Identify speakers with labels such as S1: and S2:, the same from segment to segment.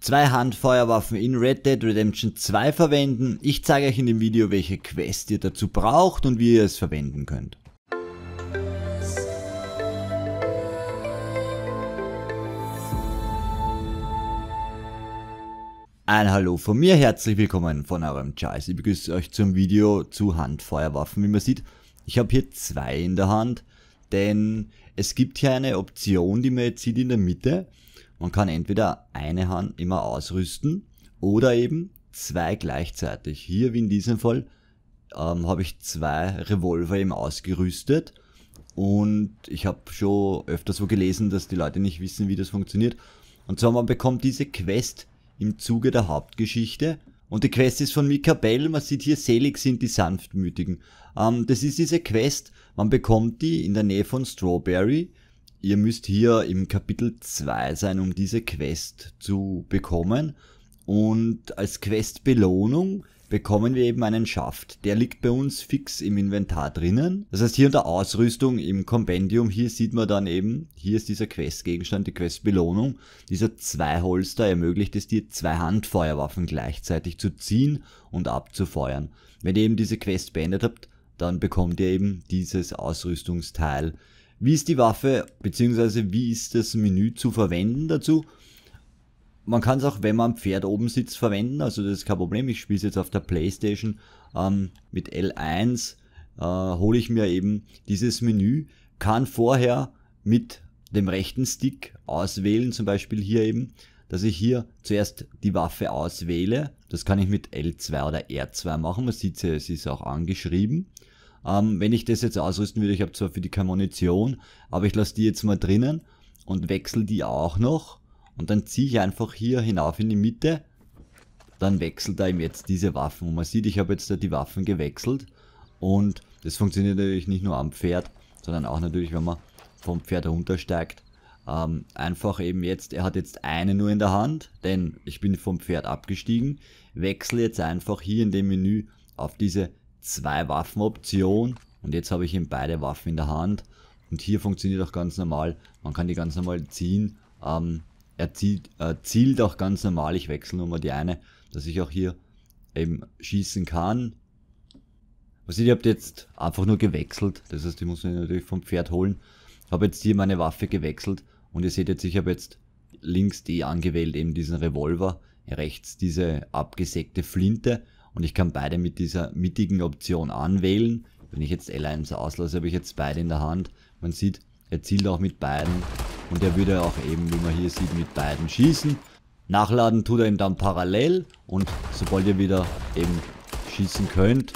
S1: zwei Handfeuerwaffen in Red Dead Redemption 2 verwenden. Ich zeige euch in dem Video, welche Quest ihr dazu braucht und wie ihr es verwenden könnt. Ein Hallo von mir, herzlich willkommen von eurem Charles. Ich begrüße euch zum Video zu Handfeuerwaffen. Wie man sieht, ich habe hier zwei in der Hand, denn es gibt hier eine Option, die man jetzt sieht in der Mitte. Man kann entweder eine Hand immer ausrüsten oder eben zwei gleichzeitig. Hier wie in diesem Fall ähm, habe ich zwei Revolver eben ausgerüstet und ich habe schon öfters so gelesen, dass die Leute nicht wissen, wie das funktioniert. Und zwar man bekommt diese Quest im Zuge der Hauptgeschichte und die Quest ist von Mika Bell, man sieht hier, selig sind die Sanftmütigen. Ähm, das ist diese Quest, man bekommt die in der Nähe von Strawberry Ihr müsst hier im Kapitel 2 sein, um diese Quest zu bekommen. Und als Questbelohnung bekommen wir eben einen Schaft. Der liegt bei uns fix im Inventar drinnen. Das heißt, hier unter Ausrüstung im Kompendium, hier sieht man dann eben, hier ist dieser Questgegenstand, die Questbelohnung. Dieser Zwei-Holster ermöglicht es dir, zwei Handfeuerwaffen gleichzeitig zu ziehen und abzufeuern. Wenn ihr eben diese Quest beendet habt, dann bekommt ihr eben dieses Ausrüstungsteil. Wie ist die Waffe, bzw. wie ist das Menü zu verwenden dazu? Man kann es auch, wenn man am Pferd oben sitzt, verwenden, also das ist kein Problem. Ich spiele es jetzt auf der Playstation ähm, mit L1, äh, hole ich mir eben dieses Menü, kann vorher mit dem rechten Stick auswählen, zum Beispiel hier eben, dass ich hier zuerst die Waffe auswähle. Das kann ich mit L2 oder R2 machen. Man sieht, es ist auch angeschrieben. Ähm, wenn ich das jetzt ausrüsten würde, ich habe zwar für die keine Munition, aber ich lasse die jetzt mal drinnen und wechsle die auch noch. Und dann ziehe ich einfach hier hinauf in die Mitte. Dann wechselt er ihm jetzt diese Waffen. Und man sieht, ich habe jetzt da die Waffen gewechselt. Und das funktioniert natürlich nicht nur am Pferd, sondern auch natürlich, wenn man vom Pferd runtersteigt. Ähm, einfach eben jetzt, er hat jetzt eine nur in der Hand, denn ich bin vom Pferd abgestiegen. Wechsle jetzt einfach hier in dem Menü auf diese zwei Waffenoptionen und jetzt habe ich eben beide Waffen in der Hand. Und hier funktioniert auch ganz normal, man kann die ganz normal ziehen. Ähm, er zielt, äh, zielt auch ganz normal, ich wechsle nur mal die eine, dass ich auch hier eben schießen kann. Was also ich habe jetzt einfach nur gewechselt, das heißt ich muss mich natürlich vom Pferd holen. Habe jetzt hier meine Waffe gewechselt und ihr seht jetzt, ich habe jetzt links die angewählt, eben diesen Revolver, rechts diese abgesägte Flinte und ich kann beide mit dieser mittigen Option anwählen. Wenn ich jetzt L1 s auslasse, habe ich jetzt beide in der Hand. Man sieht, er zielt auch mit beiden und er würde auch eben, wie man hier sieht, mit beiden schießen. Nachladen tut er ihm dann parallel und sobald ihr wieder eben schießen könnt,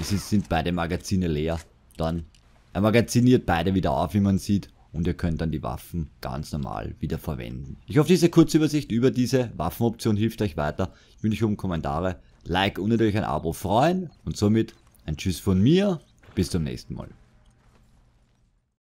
S1: es sind beide Magazine leer, dann er magaziniert beide wieder auf, wie man sieht und ihr könnt dann die Waffen ganz normal wieder verwenden. Ich hoffe, diese kurze Übersicht über diese Waffenoption hilft euch weiter. Ich wünsche euch um Kommentare, Like und natürlich ein Abo freuen und somit ein Tschüss von mir. Bis zum nächsten Mal.